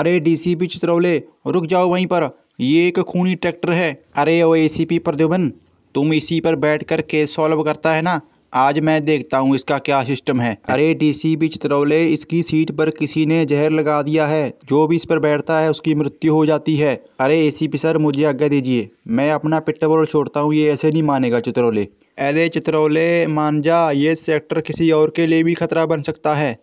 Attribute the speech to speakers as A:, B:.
A: अरे डीसीपी चित्रौले रुक जाओ वहीं पर ये एक खूनी ट्रैक्टर है अरे ओ एसीपी प्रद्युभन तुम इसी पर बैठकर केस सॉल्व करता है ना आज मैं देखता हूँ इसका क्या सिस्टम है अरे डीसीपी चित्रौले इसकी सीट पर किसी ने जहर लगा दिया है जो भी इस पर बैठता है उसकी मृत्यु हो जाती है अरे एसीपी सर मुझे आज्ञा दीजिए मैं अपना पिट्टबोल छोड़ता हूँ ये ऐसे नहीं मानेगा चित्रौले अरे चित्रौले मान जा ये सेक्टर किसी और के लिए भी खतरा बन सकता है